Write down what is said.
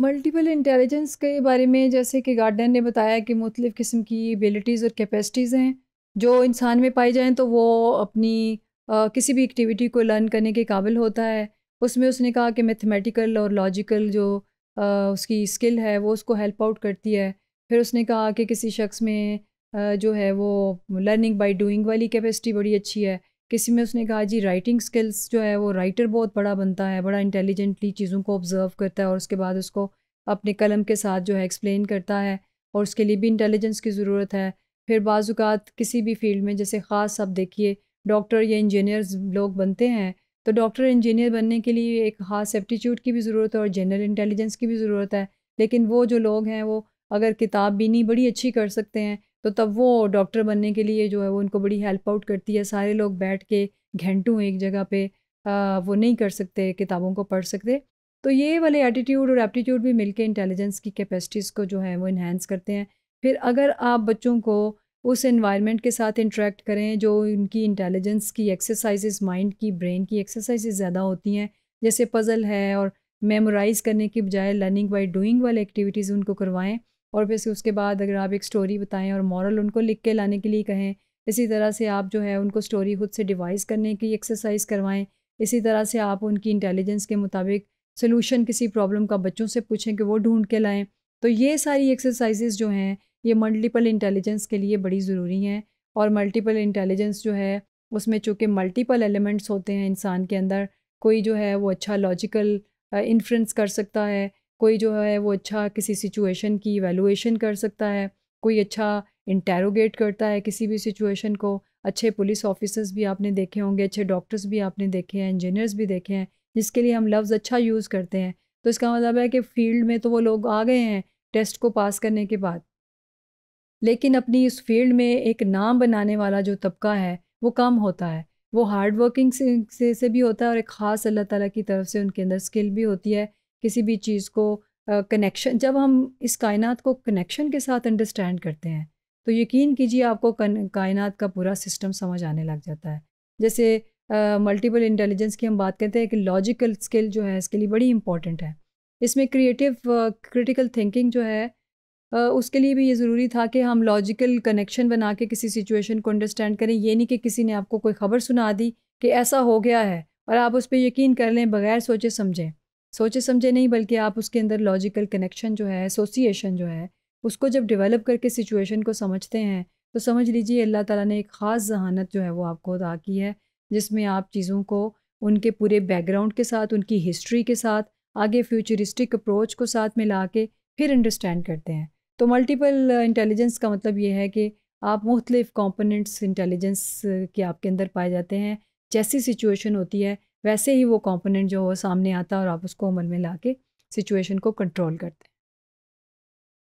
multiple intelligence के बारे में जैसे कि गार्डन ने बताया कि मुख्तफ़ किस्म की एबिलिटीज़ और कैपेसिटीज़ हैं जो इंसान में पाई जाएँ तो वो अपनी आ, किसी भी एक्टिविटी को लर्न करने के काबिल होता है उसमें उसने कहा कि मैथमेटिकल और लॉजिकल जो आ, उसकी स्किल है वो उसको हेल्प आउट करती है फिर उसने कहा कि किसी शख्स में आ, जो है वो लर्निंग बाई डूइंग वाली कैपेसिटी बड़ी अच्छी है किसी में उसने कहा जी राइटिंग स्किल्स जो है वो राइटर बहुत बड़ा बनता है बड़ा इंटेलिजेंटली चीज़ों को ऑब्जर्व करता है और उसके बाद उसको अपने कलम के साथ जो है एक्सप्लेन करता है और उसके लिए भी इंटेलिजेंस की ज़रूरत है फिर बाज़ात किसी भी फील्ड में जैसे ख़ास आप देखिए डॉक्टर या इंजीनियर्स लोग बनते हैं तो डॉक्टर इंजीनियर बनने के लिए एक ख़ास एप्टीट्यूड की भी ज़रूरत है और जनरल इंटेलिजेंस की भी ज़रूरत है लेकिन वो जो लोग हैं वो अगर किताब बीनी बड़ी अच्छी कर सकते हैं तो तब वो डॉक्टर बनने के लिए जो है वो उनको बड़ी हेल्प आउट करती है सारे लोग बैठ के घंटों एक जगह पे आ, वो नहीं कर सकते किताबों को पढ़ सकते तो ये वाले एटीट्यूड और एप्टीट्यूड भी मिलके इंटेलिजेंस की कैपेसिटीज़ को जो है वो इन्हेंस करते हैं फिर अगर आप बच्चों को उस इन्वायरमेंट के साथ इंटरेक्ट करें जो उनकी इंटेलिजेंस की एक्सरसाइजेज माइंड की ब्रेन की एक्सरसाइजेज ज़्यादा होती हैं जैसे पज़ल है और मेमोराइज़ करने की बजाय लर्निंग बाय डूइंग वाले एक्टिविटीज़ उनको करवाएं और फिर उसके बाद अगर आप एक स्टोरी बताएं और मॉरल उनको लिख के लाने के लिए कहें इसी तरह से आप जो है उनको स्टोरी खुद से डिवाइस करने की एक्सरसाइज करवाएं इसी तरह से आप उनकी इंटेलिजेंस के मुताबिक सोल्यूशन किसी प्रॉब्लम का बच्चों से पूछें कि वो ढूंढ के लाएं तो ये सारी एक्सरसाइजेज जो हैं ये मल्टीपल इंटेलिजेंस के लिए बड़ी ज़रूरी हैं और मल्टीपल इंटेलिजेंस जो है उसमें चूँकि मल्टीपल एलिमेंट्स होते हैं इंसान के अंदर कोई जो है वो अच्छा लॉजिकल इन्फ्रेंस कर सकता है कोई जो है वो अच्छा किसी सिचुएशन की वैल्यूएशन कर सकता है कोई अच्छा इंटेरोगेट करता है किसी भी सिचुएशन को अच्छे पुलिस ऑफिसर्स भी आपने देखे होंगे अच्छे डॉक्टर्स भी आपने देखे हैं इंजीनियर्स भी देखे हैं जिसके लिए हम लफ्ज़ अच्छा यूज़ करते हैं तो इसका मतलब है कि फील्ड में तो वो लोग आ गए हैं टेस्ट को पास करने के बाद लेकिन अपनी इस फील्ड में एक नाम बनाने वाला जो तबका है वो कम होता है वो हार्ड वर्किंग से, से से भी होता है और एक ख़ास अल्लाह ताला की तरफ से उनके अंदर स्किल भी होती है किसी भी चीज़ को कनेक्शन जब हम इस कायनात को कनेक्शन के साथ अंडरस्टैंड करते हैं तो यकीन कीजिए आपको कायनात का पूरा सिस्टम समझ आने लग जाता है जैसे मल्टीपल uh, इंटेलिजेंस की हम बात करते हैं कि लॉजिकल स्किल जो है इसके लिए बड़ी इंपॉर्टेंट है इसमें क्रिएटिव क्रिटिकल थिंकिंग जो है uh, उसके लिए भी ये ज़रूरी था कि हम लॉजिकल कनेक्शन बना के किसी सिचुएशन को अंडरस्टैंड करें ये नहीं कि किसी ने आपको कोई ख़बर सुना दी कि ऐसा हो गया है और आप उस पर यकीन कर लें बगैर सोचे समझें सोचे समझे नहीं बल्कि आप उसके अंदर लॉजिकल कनेक्शन जो है एसोसिएशन जो है उसको जब डेवलप करके सिचुएशन को समझते हैं तो समझ लीजिए अल्लाह ताला ने एक ख़ास जहानत जो है वो आपको अदा की है जिसमें आप चीज़ों को उनके पूरे बैकग्राउंड के साथ उनकी हिस्ट्री के साथ आगे फ्यूचरिस्टिक अप्रोच को साथ में ला के फिर अंडरस्टैंड करते हैं तो मल्टीपल इंटेलिजेंस uh, का मतलब ये है कि आप मुख्तलिफ़ कॉम्पोनेंट्स इंटेलिजेंस के आपके अंदर पाए जाते हैं जैसी सिचुएशन होती है वैसे ही वो कॉम्पोनेंट जो हो सामने आता है और आप उसको अमल में ला के सिचुएशन को कंट्रोल करते हैं